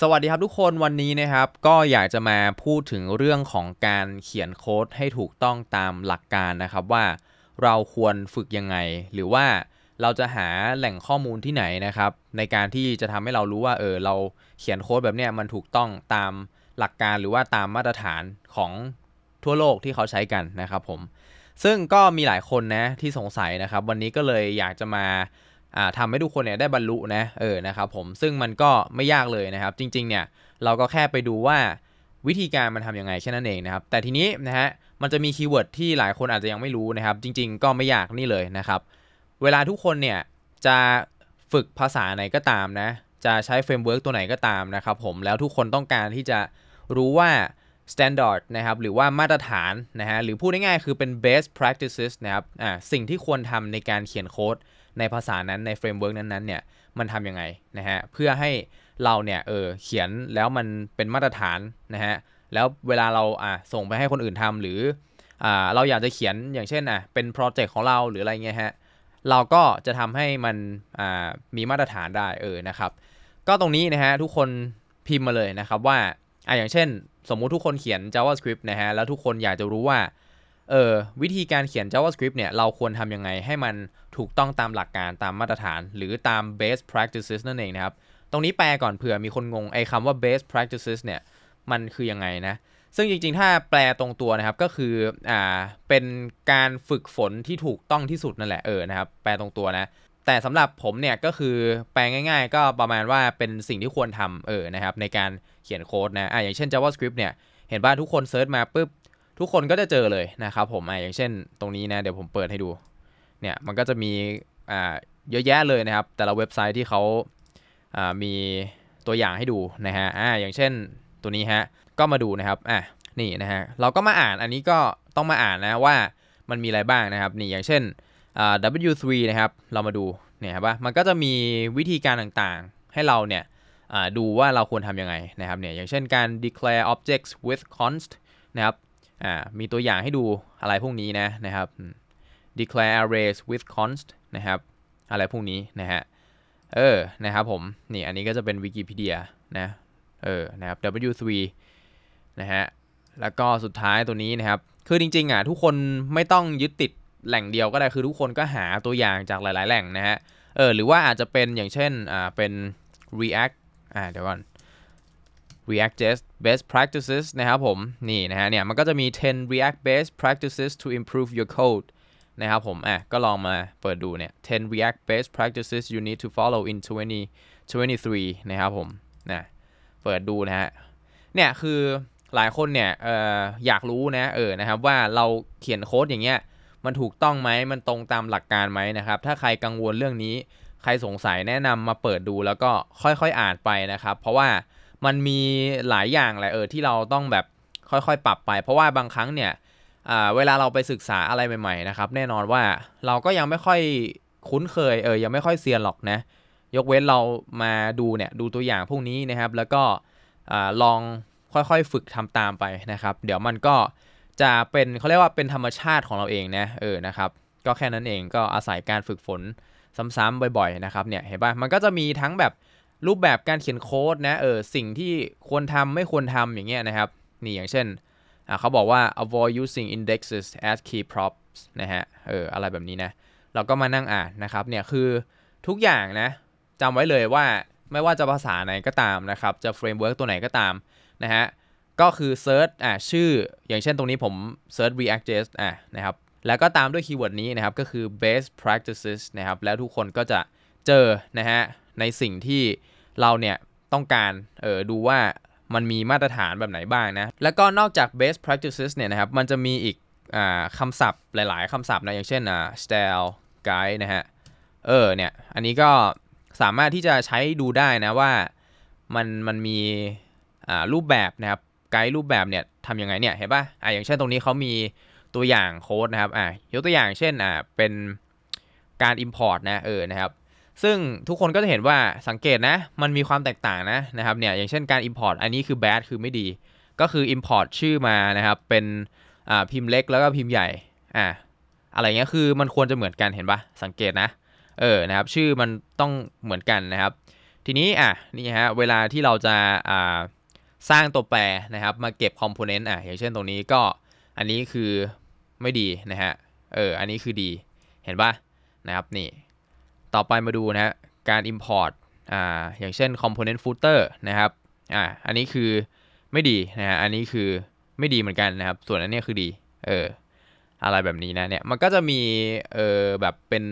สวัสดีครับทุกคนวันนี้นะครับ ก็อยากจะมาพูดถึงเรื่องของการเขียนโค้ดให้ถูกต้องตามหลักการนะครับว่าเราควรฝึกยังไงหรือว่าเราจะหาแหล่งข้อมูลที่ไหนนะครับ ในการที่จะทำให้เรารู้ว่าเออเราเขียนโค้ดแบบเนี้ยมันถูกต้องตามหลักการหรือว่าตามมาตรฐานของทั่วโลกที่เขาใช้กันนะครับผมซึ่งก็มีหลายคนนะที่สงสัยนะครับ วันนี้ก็เลยอยากจะมาทำให้ทุกคนเนี่ยได้บรรลุนะเออนะครับผมซึ่งมันก็ไม่ยากเลยนะครับ จริงๆเนี่ยเราก็แค่ไปดูว่าวิธีการมันทํำยังไงแค่นั้นเองนะครับแต่ทีนี้นะฮะมันจะมีคีย์เวิร์ดที่หลายคนอาจจะยังไม่รู้นะครับ จริง ๆก็ไม่ยากนี่เลยนะครับเวลาทุกคนเนี่ยจะฝึกภาษาไหนก็ตามนะจะใช้เฟรมเวิร์กตัวไหนก็ตามนะครับผมแล้วทุกคนต้องการที่จะรู้ว่า standard นะครับหรือว่ามาตรฐานนะฮะหรือพูดง่ายๆคือเป็น best practices นะครับอ่าสิ่งที่ควรทำในการเขียนโค้ดในภาษานั้นในเฟรมเวิร์กนั้นๆเนี่ย มันทำยังไงนะฮะเพื่อให้เราเนี่ยเออเขียนแล้วมันเป็นมาตรฐานนะฮะแล้วเวลาเราอ่ะส่งไปให้คนอื่นทำหรืออ่าเราอยากจะเขียนอย่างเช่นอ่ะเป็นโปรเจกต์ของเราหรืออะไรเงี้ยฮะเราก็จะทำให้มันอ่ามีมาตรฐานได้เออนะครับ ก็ตรงนี้นะฮะทุกคนพิมพ์มาเลยนะครับว่าอ่ะอย่างเช่น สมมุติทุกคนเขียน JavaScript นะฮะแล้วทุกคนอยากจะรู้ว่าเออวิธีการเขียน JavaScript เนี่ย เราควรทำยังไงให้มันถูกต้องตามหลักการตามมาตรฐานหรือตาม best practices นั่นเองนะครับ ตรงนี้แปลก่อนเผื่อมีคนงงไอ้คำว่า best practices เนี่ย มันคือยังไงนะ ซึ่งจริงๆ ถ้าแปลตรงตัวนะครับ ก็คือ อ่า เป็นการฝึกฝนที่ถูกต้องที่สุดนั่นแหละ เออ นะครับ แปลตรงตัวนะ แต่สำหรับผมเนี่ยก็คือแปลง่ายๆ ก็ประมาณว่าเป็นสิ่งที่ควรทำเออ นะครับในการเขียนโค้ดนะอ่าอย่างเช่น JavaScript เนี่ย เห็นว่าทุกคนเซิร์ชมาปุ๊บทุกคนก็จะเจอเลยนะครับผม อย่างเช่นตรงนี้นะ เดี๋ยวผมเปิดให้ดู เนี่ยมันก็จะมีอ่าเยอะแยะเลยนะครับ แต่ละเว็บไซต์ที่เขาอ่ามีตัวอย่างให้ดูนะฮะอ่าอย่างเช่นตัวนี้ฮะ ก็มาดูนะครับอ่ะนี่นะฮะ เราก็มาอ่าน อันนี้ก็ต้องมาอ่านนะว่า มันมีอะไรบ้างนะครับ นี่อย่างเช่นอ่า W3 นะครับ เรามาดู เนี่ยครับว่ามันก็จะมีวิธีการต่างๆ ให้เราเนี่ยดูว่าเราควรทำยังไงนะครับ เนี่ยอย่างเช่นการ declare objects with const นะครับอ่ามีตัวอย่างให้ดูอะไรพวกนี้นะนะครับ declare arrays with const นะครับอะไรพวกนี้นะฮะ เออนะครับผม นี่อันนี้ก็จะเป็นวิกิพีเดียนะ เออนะครับ W3 นะฮะ แล้วก็สุดท้ายตัวนี้นะครับ คือจริงๆอ่ะทุกคนไม่ต้องยึดติดแหล่งเดียวก็ได้ คือทุกคนก็หาตัวอย่างจากหลายๆ แหล่งนะฮะ เออหรือว่าอาจจะเป็นอย่างเช่น อ่า เป็น React อ่าเดี๋ยวก่อน React.js best practices นะครับผม นี่นะฮะ เนี่ยมันก็จะมี 10 React best practices to improve your code นะครับผม อ่ะ ก็ลองมาเปิดดู เนี่ย 10 React best practices you need to follow in 2023 นะครับผม นะ เปิดดูนะฮะ เนี่ยคือหลายคนเนี่ยเอออยากรู้นะ เออ นะครับว่าเราเขียนโค้ดอย่างเงี้ย มันถูกต้องไหม มันตรงตามหลักการไหมนะครับ ถ้าใครกังวลเรื่องนี้ ใครสงสัยแนะนำมาเปิดดูแล้วก็ค่อยๆอ่านไปนะครับ เพราะว่ามันมีหลายอย่างแหละเออที่เราต้องแบบค่อยๆปรับไป เพราะว่าบางครั้งเนี่ยเวลาเราไปศึกษาอะไรใหม่ๆนะครับแน่นอนว่าเราก็ยังไม่ค่อยคุ้นเคยเออยังไม่ค่อยเซียนหรอกนะยกเว้นเรามาดูเนี่ยดูตัวอย่างพวกนี้นะครับแล้วก็ลองค่อยๆฝึกทำตามไปนะครับ เดี๋ยวมันก็จะเป็นเขาเรียกว่าเป็นธรรมชาติของเราเองนะเออนะครับก็แค่นั้นเองก็อาศัยการฝึกฝนซ้ำๆบ่อยๆนะครับเนี่ยเห็นป่ะมันก็จะมีทั้งแบบรูปแบบการเขียนโค้ดนะเออสิ่งที่ควรทำไม่ควรทำอย่างเงี้ยนะครับ นี่อย่างเช่น เขาบอกว่า avoid using indexes as key props นะฮะเอออะไรแบบนี้นะ เราก็มานั่งอ่านนะครับ เนี่ยคือทุกอย่างนะจำไว้เลยว่าไม่ว่าจะภาษาไหนก็ตามนะครับ จะเฟรมเวิร์กตัวไหนก็ตามนะฮะก็คือเซิร์ชอ่ะชื่ออย่างเช่นตรงนี้ผมเซิร์ช React.js อ่ะนะครับแล้วก็ตามด้วยคีย์เวิร์ดนี้นะครับ ก็คือ best practices นะครับ แล้วทุกคนก็จะเจอนะฮะในสิ่งที่เราเนี่ยต้องการเออดูว่ามันมีมาตรฐานแบบไหนบ้างนะแล้วก็นอกจาก best practices เนี่ยนะครับ มันจะมีอีกอคำศัพท์หลายๆคำศัพท์นะอย่างเช่นอ่ style guide นะฮะเออเนี่ยอันนี้ก็สามารถที่จะใช้ดูได้นะว่ามันมันมีรูปแบบนะครับไกด์รูปแบบเนี่ยทำยังไงเนี่ยเห็นปะ่ะอ่อย่างเช่นตรงนี้เขามีตัวอย่างโค้ดนะครับอ่ายกตัวอย่างเช่นอ่าเป็นการ import นะเออนะครับซึ่งทุกคนก็จะเห็นว่าสังเกตนะ มันมีความแตกต่างนะนะครับเนี่ยอย่างเช่นการ Import อันนี้คือ bad คือไม่ดี ก็คือ Import ชื่อมานะครับ เป็นพิมพ์เล็ก แล้วก็พิมพ์ใหญ่อ่าอะไรเงี้ยคือมันควรจะเหมือนกันเห็นปะสังเกตนะเออนะครับ ชื่อมันต้องเหมือนกันนะครับ ทีนี้อ่ะนี่ฮะเวลาที่เราจะอ่าสร้างตัวแปรนะครับ มาเก็บคอมโพเนนต์อ่ะอย่างเช่นตรงนี้ก็อันนี้คือไม่ดีนะฮะเอออันนี้คือดีเห็นปะนะครับนี่ต่อไปมาดูนะการ Import อ่าอย่างเช่น Component Footer นะครับอ่าอันนี้คือไม่ดีนะฮะอันนี้คือไม่ดีเหมือนกันนะครับ ส่วนอันนี้คือดีเอออะไรแบบนี้นะเนี่ย มันก็จะมีเออแบบเป็น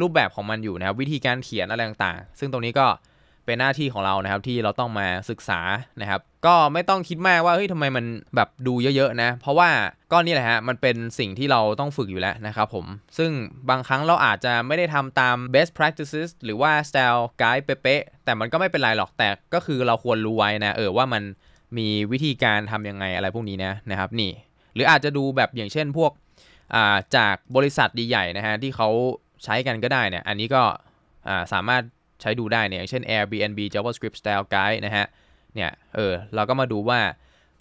รูปแบบของมันอยู่นะครับ วิธีการเขียนอะไรต่างๆ ซึ่งตรงนี้ก็เป็นหน้าที่ของเรานะครับ ที่เราต้องมาศึกษานะครับ ก็ไม่ต้องคิดมากว่าเฮ้ยทำไมมันแบบดูเยอะๆนะ เพราะว่าก็นี่แหละฮะ มันเป็นสิ่งที่เราต้องฝึกอยู่แล้วนะครับผม ซึ่งบางครั้งเราอาจจะไม่ได้ทำตาม best practices หรือว่า style guide เป๊ะๆ แต่มันก็ไม่เป็นไรหรอกแต่ก็คือเราควรรู้ไว้นะ เออว่ามันมีวิธีการทำยังไงอะไรพวกนี้นะนะครับ นี่ หรืออาจจะดูแบบอย่างเช่นพวกาจากบริษัทดีใหญ่นะฮะที่เขาใช้กันก็ได้เนี่ยอันนี้ก็สามารถใช้ดูได้เนี่ยเช่น Airbnb JavaScript Style Guide นะฮะ เนี่ย เออเราก็มาดูว่า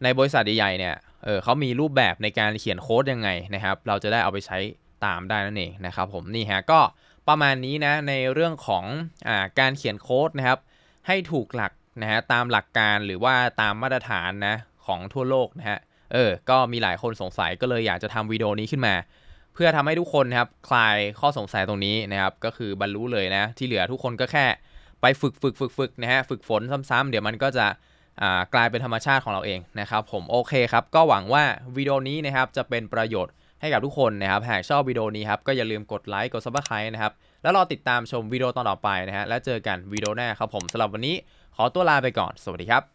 ในบริษัทใหญ่ๆเนี่ย เออเขามีรูปแบบในการเขียนโค้ดยังไงนะครับ เราจะได้เอาไปใช้ตามได้นั่นเองนะครับผม นี่ฮะ ก็ประมาณนี้นะ ในเรื่องของอาการเขียนโค้ดนะครับ ให้ถูกหลัก นะฮะ ตามหลักการหรือว่าตามมาตรฐานนะ ของทั่วโลกนะฮะ เออ ก็มีหลายคนสงสัย ก็เลยอยากจะทำวิดีโอนี้ขึ้นมาเพื่อทำให้ทุกคนนะครับคลายข้อสงสัยตรงนี้นะครับก็คือบรรลุเลยนะที่เหลือทุกคนก็แค่ ไปฝึกฝึกฝึกฝึกนะฮะฝึกฝนซ้ำๆ เดี๋ยวมันก็จะกลายเป็นธรรมชาติของเราเองนะครับ ผมโอเคครับ ก็หวังว่าวิดีโอนี้นะครับจะเป็นประโยชน์ให้กับทุกคนนะครับหากชอบวิดีโอนี้ครับก็อย่าลืมกดไลค์กดซับสไครต์นะครับ แล้วรอติดตามชมวิดีโอตอนต่อไปนะฮะแล้วเจอกันวิดีโอหน้าครับผมสำหรับวันนี้ขอตัวลาไปก่อนสวัสดีครับ